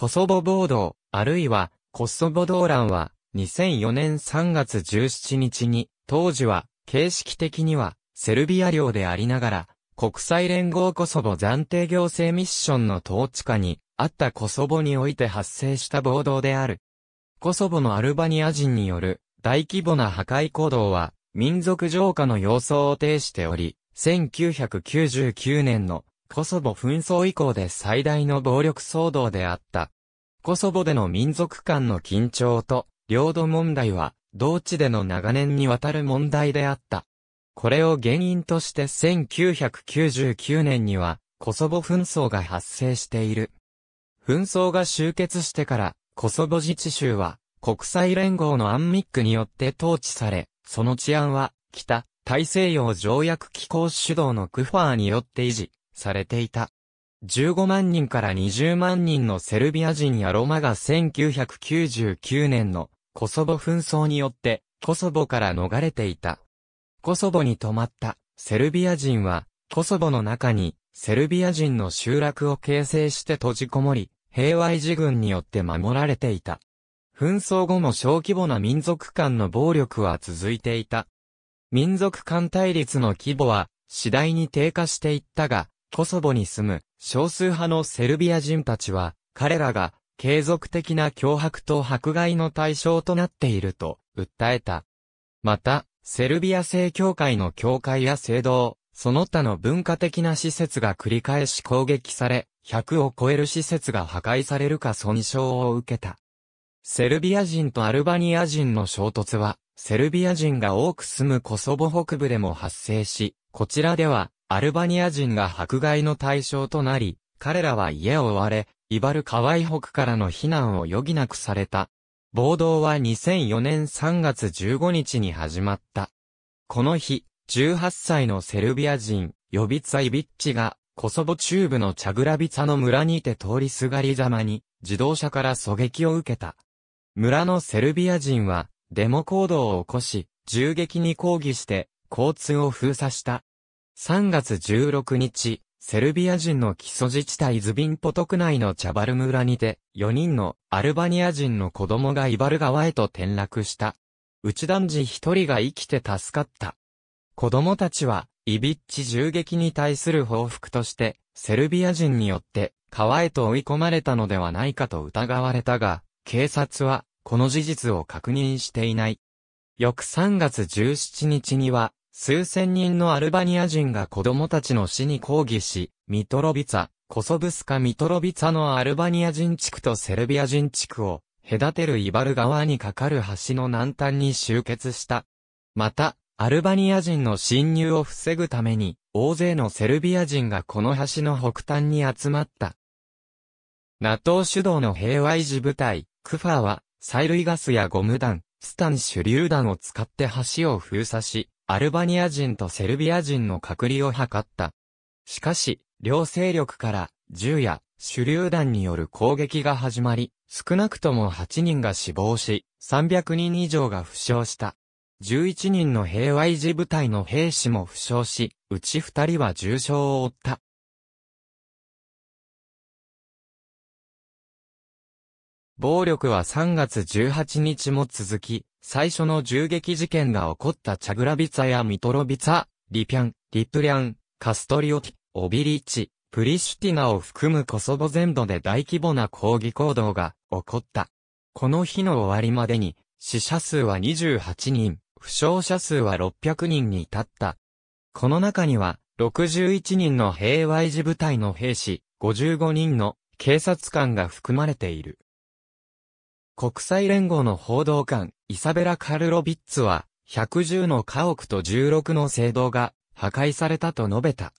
コソボ暴動、あるいは、コソボ動乱は、2004年3月17日に、当時は、形式的には、セルビア領でありながら、国際連合コソボ暫定行政ミッションの統治下に、あったコソボにおいて発生した暴動である。コソボのアルバニア人による、大規模な破壊行動は、民族浄化の様相を呈しており、1999年のコソボ紛争以降で最大の暴力騒動であった。コソボでの民族間の緊張と、領土問題は、同地での長年にわたる問題であった。これを原因として1999年には、コソボ紛争が発生している。紛争が終結してから、コソボ自治州は、国際連合のアンミックによって統治され、その治安は、北、大西洋条約機構主導のクファーによって維持、されていた。15万人から20万人のセルビア人やロマが1999年のコソボ紛争によってコソボから逃れていた。コソボに泊まったセルビア人はコソボの中にセルビア人の集落を形成して閉じこもり、平和維持軍によって守られていた。紛争後も小規模な民族間の暴力は続いていた。民族間対立の規模は次第に低下していったが、コソボに住む少数派のセルビア人たちは、彼らが継続的な脅迫と迫害の対象となっていると訴えた。また、セルビア正教会の教会や聖堂、その他の文化的な施設が繰り返し攻撃され、100を超える施設が破壊されるか損傷を受けた。セルビア人とアルバニア人の衝突は、セルビア人が多く住むコソボ北部でも発生し、こちらではアルバニア人が迫害の対象となり、彼らは家を追われ、イバルカワイ北からの避難を余儀なくされた。暴動は2004年3月15日に始まった。この日、18歳のセルビア人、ヨビツァイビッチが、コソボ中部のチャグラビツァの村にて通りすがりざまに、自動車から狙撃を受けた。村のセルビア人は、デモ行動を起こし、銃撃に抗議して、交通を封鎖した。3月16日、セルビア人の基礎自治体ズビンポト区内のチャバル村にて、4人のアルバニア人の子供がイバル川へと転落した。内男児1人が生きて助かった。子供たちは、イビッチ銃撃に対する報復として、セルビア人によって川へと追い込まれたのではないかと疑われたが、警察は、この事実を確認していない。翌3月17日には、数千人のアルバニア人が子供たちの死に抗議し、ミトロビツァ、コソブスカミトロビツァのアルバニア人地区とセルビア人地区を隔てるイバル川に架かる橋の南端に集結した。また、アルバニア人の侵入を防ぐために、大勢のセルビア人がこの橋の北端に集まった。NATO 主導の平和維持部隊、クファーは、催涙ガスやゴム弾、スタン手榴弾を使って橋を封鎖し、アルバニア人とセルビア人の隔離を図った。しかし、両勢力から銃や手榴弾による攻撃が始まり、少なくとも8人が死亡し、300人以上が負傷した。11人の平和維持部隊の兵士も負傷し、うち2人は重傷を負った。暴力は3月18日も続き、最初の銃撃事件が起こったチャグラビツァやミトロビツァ、リピャン、リプリャン、カストリオティ、オビリッチ、プリシュティナを含むコソボ全土で大規模な抗議行動が起こった。この日の終わりまでに、死者数は28人、負傷者数は600人に至った。この中には、61人の平和維持部隊の兵士、55人の警察官が含まれている。国際連合の報道官、イサベラ・カルロビッツは、110の家屋と16の聖堂が破壊されたと述べた。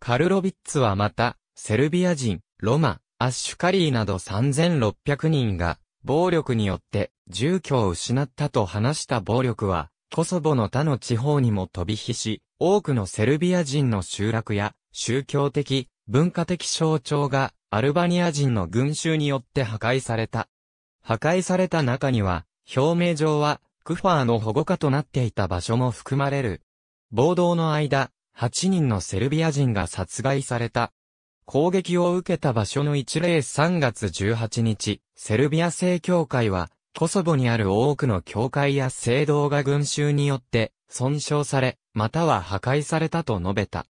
カルロビッツはまた、セルビア人、ロマ、アッシュカリーなど3600人が、暴力によって住居を失ったと話した暴力は、コソボの他の地方にも飛び火し、多くのセルビア人の集落や、宗教的、文化的象徴が、アルバニア人の群衆によって破壊された。破壊された中には、表明上は、クファーの保護下となっていた場所も含まれる。暴動の間、8人のセルビア人が殺害された。攻撃を受けた場所の一例3月18日、セルビア正教会は、コソボにある多くの教会や聖堂が群衆によって、損傷され、または破壊されたと述べた。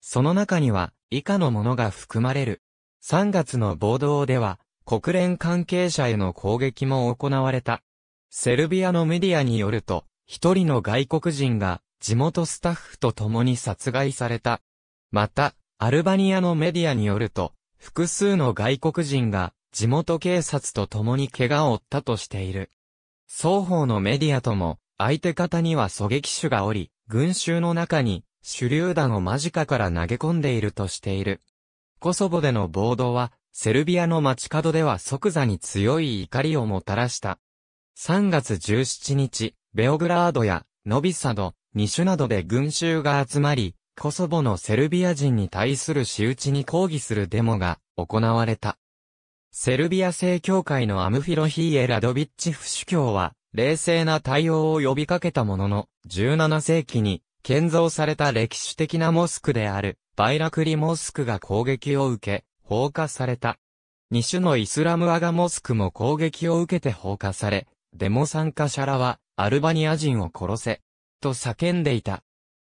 その中には、以下のものが含まれる。3月の暴動では、国連関係者への攻撃も行われた。セルビアのメディアによると、一人の外国人が地元スタッフと共に殺害された。また、アルバニアのメディアによると、複数の外国人が地元警察と共に怪我を負ったとしている。双方のメディアとも、相手方には狙撃手がおり、群衆の中に手榴弾を間近から投げ込んでいるとしている。コソボでの暴動は、セルビアの街角では即座に強い怒りをもたらした。3月17日、ベオグラードやノビサド、ニシュなどで群衆が集まり、コソボのセルビア人に対する仕打ちに抗議するデモが行われた。セルビア正教会のアムフィロヒーエ・ラドビッチフ主教は、冷静な対応を呼びかけたものの、17世紀に建造された歴史的なモスクである、バイラクリモスクが攻撃を受け、放火された。二種のイスラムアガモスクも攻撃を受けて放火され、デモ参加者らは、アルバニア人を殺せ、と叫んでいた。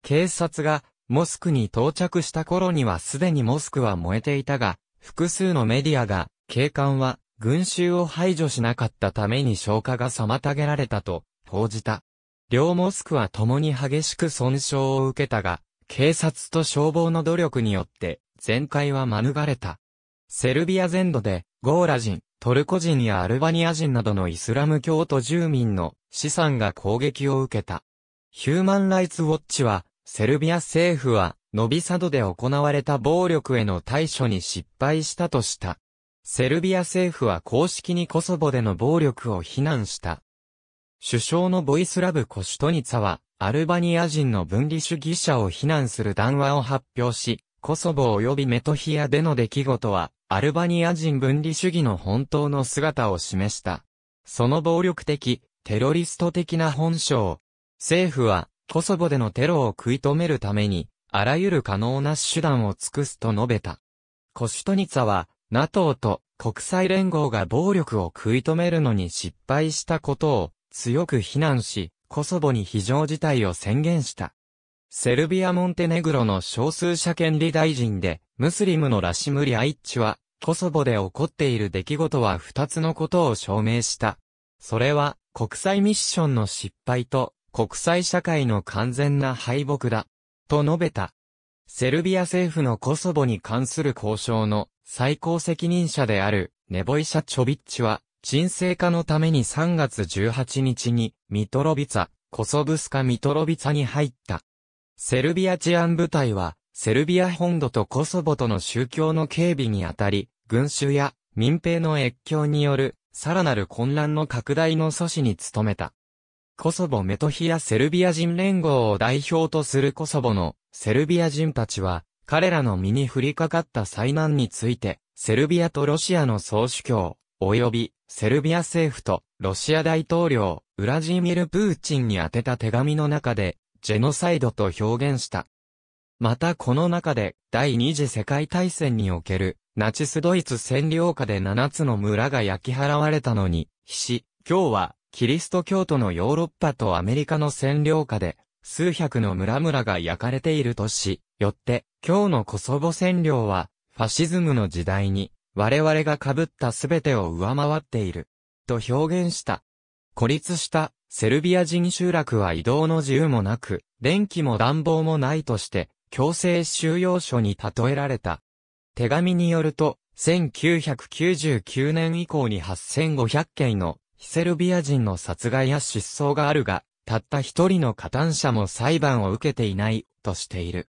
警察が、モスクに到着した頃にはすでにモスクは燃えていたが、複数のメディアが、警官は、群衆を排除しなかったために消火が妨げられたと、報じた。両モスクは共に激しく損傷を受けたが、警察と消防の努力によって、全壊は免れた。セルビア全土で、ゴーラ人、トルコ人やアルバニア人などのイスラム教徒住民の資産が攻撃を受けた。ヒューマンライツウォッチは、セルビア政府は、ノビサドで行われた暴力への対処に失敗したとした。セルビア政府は公式にコソボでの暴力を非難した。首相のボイスラブ・コシュトニツァは、アルバニア人の分離主義者を非難する談話を発表し、コソボ及びメトヒアでの出来事は、アルバニア人分離主義の本当の姿を示した。その暴力的、テロリスト的な本性。政府は、コソボでのテロを食い止めるために、あらゆる可能な手段を尽くすと述べた。コシュトニツァは、NATO と国際連合が暴力を食い止めるのに失敗したことを強く非難し、コソボに非常事態を宣言した。セルビア・モンテネグロの少数者権利大臣で、ムスリムのラシムリ・アイッチは、コソボで起こっている出来事は二つのことを証明した。それは、国際ミッションの失敗と、国際社会の完全な敗北だ。と述べた。セルビア政府のコソボに関する交渉の最高責任者であるネボイシャ・チョビッチは、沈静化のために3月18日にミトロビツァ、コソブスカ・ミトロビツァに入った。セルビア治安部隊は、セルビア本土とコソボとの宗教の警備にあたり、群衆や民兵の越境による、さらなる混乱の拡大の阻止に努めた。コソボメトヒアセルビア人連合を代表とするコソボのセルビア人たちは、彼らの身に降りかかった災難について、セルビアとロシアの総主教、及びセルビア政府とロシア大統領、ウラジーミル・プーチンに宛てた手紙の中で、ジェノサイドと表現した。またこの中で、第二次世界大戦における、ナチスドイツ占領下で7つの村が焼き払われたのに、ひし、今日は、キリスト教徒のヨーロッパとアメリカの占領下で、数百の村々が焼かれているとし、よって、今日のコソボ占領は、ファシズムの時代に、我々が被った全てを上回っている、と表現した。孤立したセルビア人集落は移動の自由もなく、電気も暖房もないとして、強制収容所に例えられた。手紙によると、1999年以降に8500件の非セルビア人の殺害や失踪があるが、たった一人の加担者も裁判を受けていない、としている。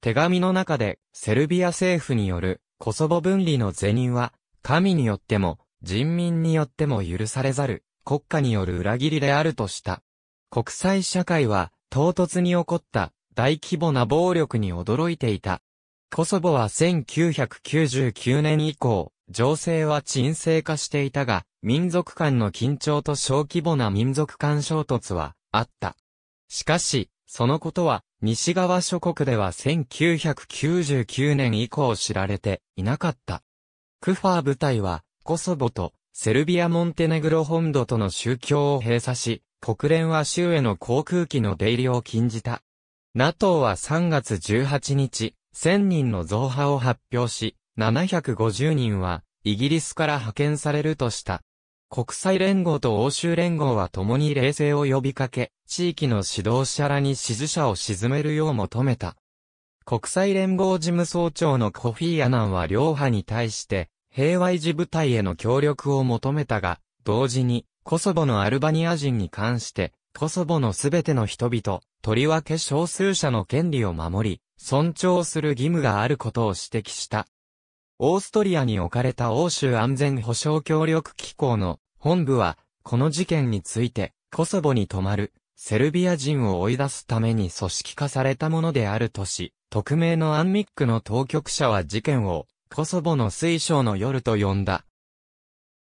手紙の中で、セルビア政府によるコソボ分離の是認は、神によっても、人民によっても許されざる、国家による裏切りであるとした。国際社会は、唐突に起こった大規模な暴力に驚いていた。コソボは1999年以降、情勢は沈静化していたが、民族間の緊張と小規模な民族間衝突はあった。しかし、そのことは、西側諸国では1999年以降知られていなかった。クファー部隊は、コソボとセルビア・モンテネグロ本土との宗教を閉鎖し、国連は州への航空機の出入りを禁じた。NATO は3月18日、1000人の増派を発表し、750人はイギリスから派遣されるとした。国際連合と欧州連合は共に冷静を呼びかけ、地域の指導者らに支持者を沈めるよう求めた。国際連合事務総長のコフィー・アナンは両派に対して、平和維持部隊への協力を求めたが、同時に、コソボのアルバニア人に関して、コソボのすべての人々、とりわけ少数者の権利を守り、尊重する義務があることを指摘した。オーストリアに置かれた欧州安全保障協力機構の本部は、この事件について、コソボに泊まるセルビア人を追い出すために組織化されたものであるとし、匿名のアンミックの当局者は事件をコソボの水晶の夜と呼んだ。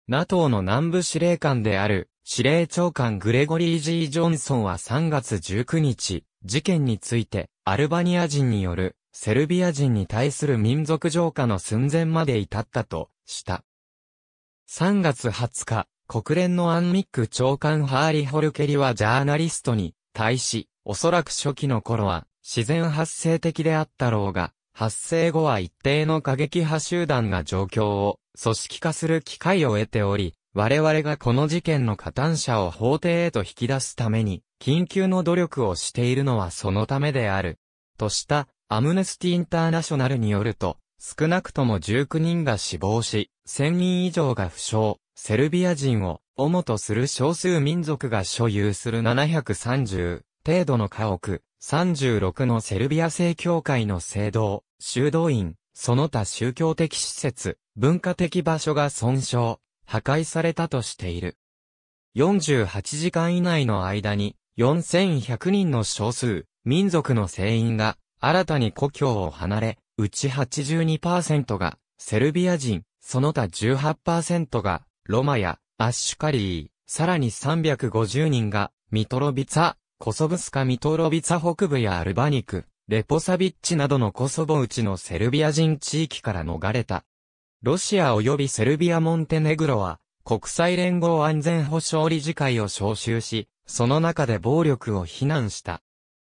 NATO の南部司令官である、司令長官グレゴリー・ジー・ジョンソンは3月19日、事件について、アルバニア人による、セルビア人に対する民族浄化の寸前まで至ったと、した。3月20日、国連のアンミック長官ハーリ・ホルケリはジャーナリストに、対し、おそらく初期の頃は、自然発生的であったろうが、発生後は一定の過激派集団が状況を組織化する機会を得ており、我々がこの事件の加担者を法廷へと引き出すために、緊急の努力をしているのはそのためである。とした、アムネスティ・インターナショナルによると、少なくとも19人が死亡し、1000人以上が負傷、セルビア人を主とする少数民族が所有する730程度の家屋、36のセルビア正教会の聖堂、修道院、その他宗教的施設、文化的場所が損傷、破壊されたとしている。48時間以内の間に、4100人の少数、民族の聖員が、新たに故郷を離れ、うち82%が、セルビア人、その他18%が、ロマや、アッシュカリー、さらに350人が、ミトロビツァ、コソブスカ・ミトロビツァ北部やアルバニク、レポサビッチなどのコソボ内のセルビア人地域から逃れた。ロシア及びセルビア・モンテネグロは、国際連合安全保障理事会を招集し、その中で暴力を非難した。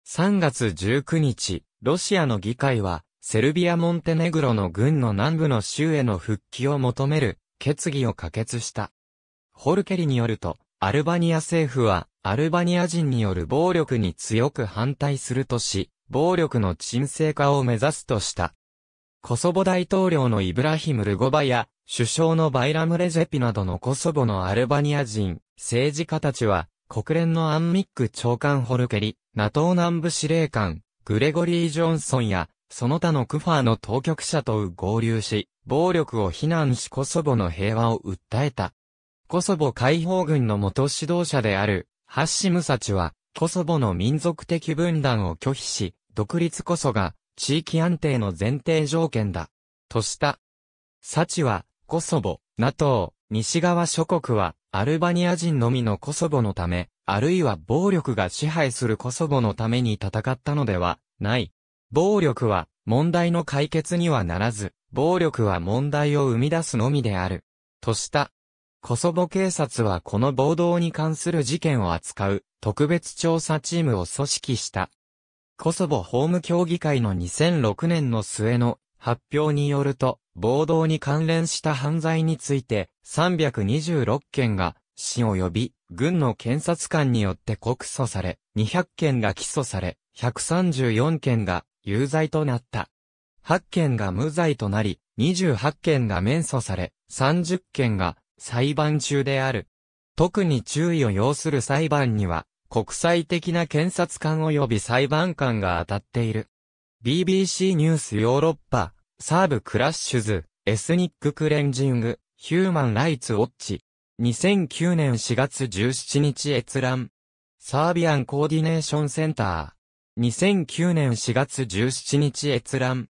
3月19日、ロシアの議会は、セルビア・モンテネグロの軍の南部の州への復帰を求める決議を可決した。ホルケリによると、アルバニア政府は、アルバニア人による暴力に強く反対するとし、暴力の沈静化を目指すとした。コソボ大統領のイブラヒム・ルゴバや、首相のバイラム・レジェピなどのコソボのアルバニア人、政治家たちは、国連のアンミック長官ホルケリ、NATO 南部司令官、グレゴリー・ジョンソンや、その他のクファーの当局者と合流し、暴力を非難しコソボの平和を訴えた。コソボ解放軍の元指導者である、ハッシムサチは、コソボの民族的分断を拒否し、独立こそが、地域安定の前提条件だ。とした。サチは、コソボ、NATO、西側諸国は、アルバニア人のみのコソボのため、あるいは暴力が支配するコソボのために戦ったのでは、ない。暴力は、問題の解決にはならず、暴力は問題を生み出すのみである。とした。コソボ警察はこの暴動に関する事件を扱う特別調査チームを組織した。コソボ法務協議会の2006年の末の発表によると、暴動に関連した犯罪について326件が死及び軍の検察官によって告訴され、200件が起訴され、134件が有罪となった。8件が無罪となり、28件が免訴され、30件が裁判中である。特に注意を要する裁判には、国際的な検察官及び裁判官が当たっている。BBC ニュースヨーロッパ、サーブクラッシュズ、エスニッククレンジング、ヒューマンライツウォッチ、2009年4月17日閲覧。サービアンコーディネーションセンター。2009年4月17日閲覧。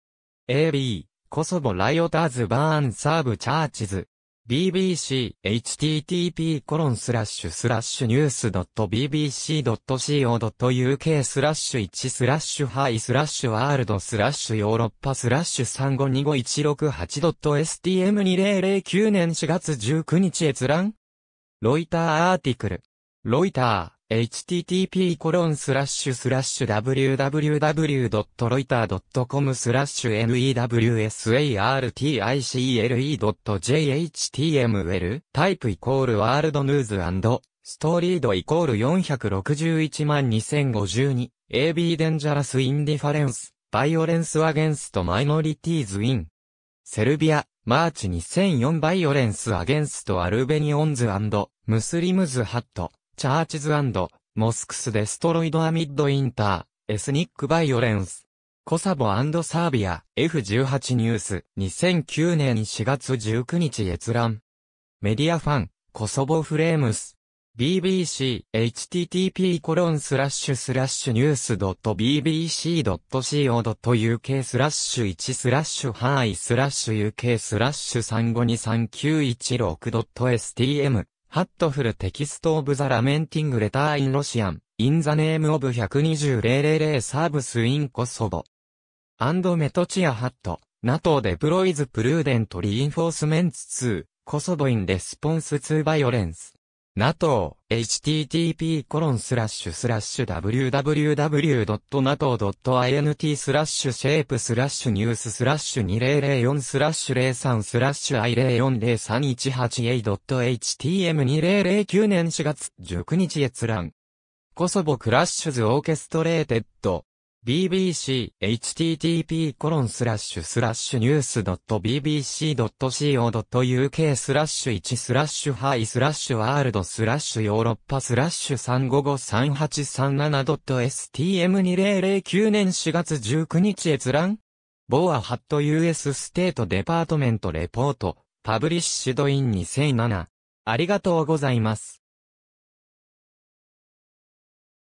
AB、コソボライオターズバーンサーブチャーチズ。BBC, http コロンスラッシュスラッシュニュース .bbc.co.uk スラッシュ1スラッシュハイスラッシュワールドスラッシュヨーロッパスラッシュ 352516.stm2009 年4月19日閲覧ロイターアーティクル。ロイター。http://www.loiter.com スラッシュ newsarticele.jhtml タイプイコールワールドヌーズストーリードイコール461万2052 AB デンジャラスインディファレンスバイオレンスアゲンストマイノリティーズインセルビアマーチ2004バイオレンスアゲンストアルベニオンズムスリムズハットチャーチズモスクス・デストロイド・アミッド・インター、エスニック・バイオレンス。コサボサービア、F18 ニュース、2009年4月19日閲覧。メディアファン、コソボフレームス。BBC、http コロンスラッシュスラッシュニュース .bbc.co.uk スラッシュ1スラッシュハイスラッシュ uk スラッシュ352391 6 s t m ハットフルテキストオブザラメンティングレターインロシアン、インザネームオブ120,000サーブスインコソボ。アンドメトチアハット、ナトーデプロイズプルーデントリインフォースメンツツー、コソボインレスポンスツーバイオレンス。NATO、http://www.nato.int コロンススララッッシシュュスラッシュシェイプスラッシュニューススラッシュ2004スラッシュ03スラッシュ i040318a.htm2009 年4月19日閲覧。コソボクラッシュズオーケストレーテッド。bbc.http://news.bbc.co.uk コロンススララッッシシュュスラッシュ1スラッシュハイスラッシュワールドスラッシュヨーロッパスラッシュ 3553837.stm2009 年4月19日閲覧ボアハット US ステートデパートメントレポートパブリッシュドイン2007ありがとうございます。